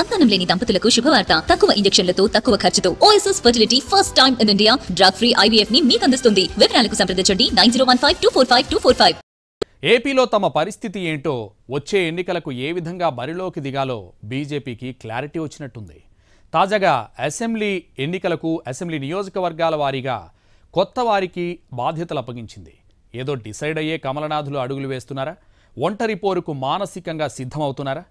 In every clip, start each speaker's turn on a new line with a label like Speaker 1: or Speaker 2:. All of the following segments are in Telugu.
Speaker 1: సంతానం లేని దంపతులకు శుభవార్త తక్కువ ఇంజక్షన్లతో తక్కువ ఖర్చుతో Oasis fertility first time in India drug free IVF ని మీకు అందిస్తుంది వివరాలకు సంప్రదించండి nine zero one five two four five two four five
Speaker 2: ఏపీలో తమ పరిస్థితి ఏంటో వచ్చే ఎన్నికలకు ఏ విధంగా బరిలోకి దిగాలో బీజేపీకి క్లారిటీ వచ్చినట్టుంది తాజాగా అసెంబ్లీ ఎన్నికలకు అసెంబ్లీ నియోజకవర్గాల వారీగా కొత్త వారికి బాధ్యతలు అప్పగించింది ఏదో డిసైడ్ అయ్యే కమలనాథులు అడుగులు వేస్తున్నారా ఒంటరి పోరుకు మానసికంగా సిద్ధమవుతున్నారా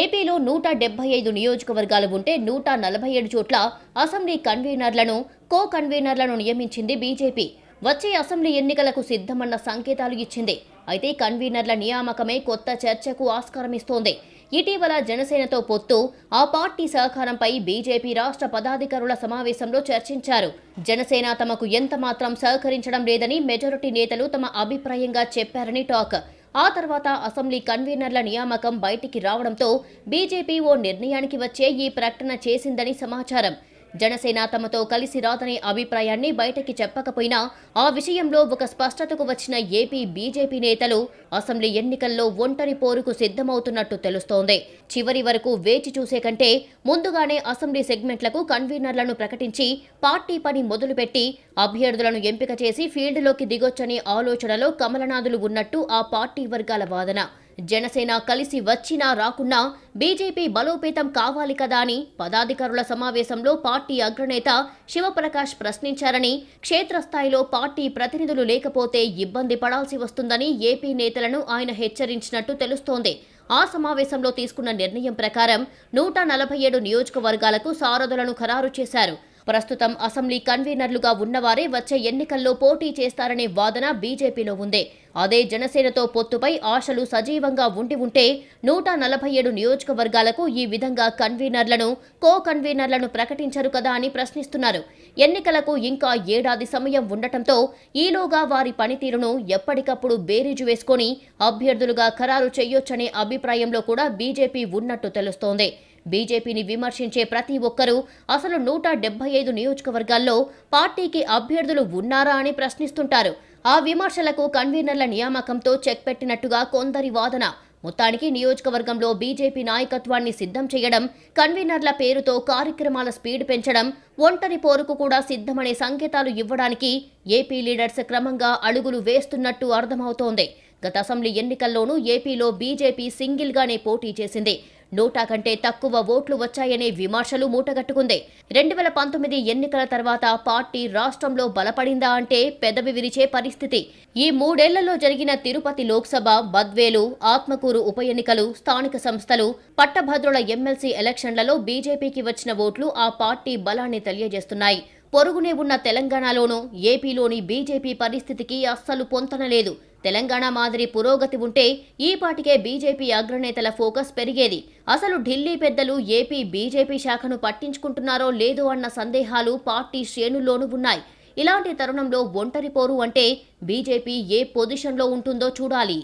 Speaker 1: ఏపీలో నూట డెబ్బై ఐదు నియోజకవర్గాలు ఉంటే నూట నలభై ఏడు చోట్ల అసెంబ్లీ కన్వీనర్లను కో కన్వీనర్లను నియమించింది బీజేపీ వచ్చే అసెంబ్లీ ఎన్నికలకు సిద్ధమన్న సంకేతాలు ఇచ్చింది అయితే కన్వీనర్ల నియామకమే కొత్త చర్చకు ఆస్కారమిస్తోంది ఇటీవల జనసేనతో పొత్తు ఆ పార్టీ సహకారంపై బీజేపీ రాష్ట్ర పదాధికారుల సమావేశంలో చర్చించారు జనసేన తమకు ఎంత మాత్రం సహకరించడం లేదని మెజారిటీ నేతలు తమ అభిప్రాయంగా చెప్పారని టాక్ ఆ తర్వాత అసెంబ్లీ కన్వీనర్ల నియామకం బయటికి రావడంతో బీజేపీ ఓ నిర్ణయానికి వచ్చే ఈ ప్రకటన చేసిందని సమాచారం జనసేన తమతో కలిసి రాదనే అభిప్రాయాన్ని బయటకి చెప్పకపోయినా ఆ విషయంలో ఒక స్పష్టతకు వచ్చిన ఏపీ బీజేపీ నేతలు అసెంబ్లీ ఎన్నికల్లో ఒంటరి పోరుకు సిద్ధమవుతున్నట్టు తెలుస్తోంది చివరి వరకు వేచి చూసే కంటే ముందుగానే అసెంబ్లీ సెగ్మెంట్లకు కన్వీనర్లను ప్రకటించి పార్టీ పని మొదలుపెట్టి అభ్యర్థులను ఎంపిక చేసి ఫీల్డ్లోకి దిగొచ్చనే ఆలోచనలో కమలనాథులు ఉన్నట్టు ఆ పార్టీ వర్గాల వాదన జనసేన కలిసి వచ్చినా రాకున్నా బీజేపీ బలోపేతం కావాలి కదా అని పదాధికారుల సమావేశంలో పార్టీ అగ్రనేత శివప్రకాష్ ప్రశ్నించారని క్షేత్రస్థాయిలో పార్టీ ప్రతినిధులు లేకపోతే ఇబ్బంది పడాల్సి వస్తుందని ఏపీ నేతలను ఆయన హెచ్చరించినట్టు తెలుస్తోంది ఆ సమావేశంలో తీసుకున్న నిర్ణయం ప్రకారం నూట నలభై ఏడు నియోజకవర్గాలకు సారథులను ఖరారు చేశారు ప్రస్తుతం అసెంబ్లీ కన్వీనర్లుగా ఉన్నవారే వచ్చే ఎన్నికల్లో పోటీ చేస్తారనే వాదన బీజేపీలో ఉంది అదే జనసేనతో పొత్తుపై ఆశలు సజీవంగా ఉండి ఉంటే నూట నలభై ఏడు నియోజకవర్గాలకు ఈ విధంగా కన్వీనర్లను కో కన్వీనర్లను ప్రకటించరు కదా అని ప్రశ్నిస్తున్నారు ఎన్నికలకు ఇంకా ఏడాది సమయం ఉండటంతో ఈలోగా వారి పనితీరును ఎప్పటికప్పుడు బేరీజు వేసుకొని అభ్యర్థులుగా ఖరారు చేయొచ్చనే అభిప్రాయంలో కూడా బీజేపీ ఉన్నట్టు తెలుస్తోంది బీజేపీని విమర్శించే ప్రతి ఒక్కరూ అసలు నూట డెబ్బై ఐదు నియోజకవర్గాల్లో పార్టీకి అభ్యర్థులు ఉన్నారా అని ప్రశ్నిస్తుంటారు ఆ విమర్శలకు కన్వీనర్ల నియామకంతో చెక్ పెట్టినట్టుగా కొందరి వాదన మొత్తానికి నియోజకవర్గంలో బీజేపీ నాయకత్వాన్ని సిద్ధం చేయడం కన్వీనర్ల పేరుతో కార్యక్రమాల స్పీడ్ పెంచడం ఒంటరి పోరుకు కూడా సిద్ధమనే సంకేతాలు ఇవ్వడానికి ఏపీ లీడర్స్ క్రమంగా అడుగులు వేస్తున్నట్టు అర్థమవుతోంది గత అసెంబ్లీ ఎన్నికల్లోనూ ఏపీలో బీజేపీ సింగిల్గానే పోటీ చేసింది నూట కంటే తక్కువ ఓట్లు వచ్చాయనే విమర్శలు మూటగట్టుకుంది రెండు వేల పంతొమ్మిది ఎన్నికల తర్వాత పార్టీ రాష్ట్రంలో బలపడిందా అంటే పెదవి విరిచే పరిస్థితి ఈ మూడేళ్లలో జరిగిన తిరుపతి లోక్సభ బద్వేలు ఆత్మకూరు ఉప ఎన్నికలు స్థానిక సంస్థలు పట్టభద్రుల ఎమ్మెల్సీ ఎలక్షన్లలో బీజేపీకి వచ్చిన ఓట్లు ఆ పార్టీ బలాన్ని తెలియజేస్తున్నాయి పొరుగునే ఉన్న తెలంగాణలోనూ ఏపీలోని బీజేపీ పరిస్థితికి అస్సలు పొంతనలేదు తెలంగాణ మాదిరి పురోగతి ఉంటే ఈ పాటికే బీజేపీ అగ్రనేతల ఫోకస్ పెరిగేది అసలు ఢిల్లీ పెద్దలు ఏపీ బీజేపీ శాఖను పట్టించుకుంటున్నారో లేదో అన్న సందేహాలు పార్టీ శ్రేణుల్లోనూ ఉన్నాయి ఇలాంటి తరుణంలో ఒంటరి పోరు అంటే బీజేపీ ఏ పొజిషన్లో ఉంటుందో చూడాలి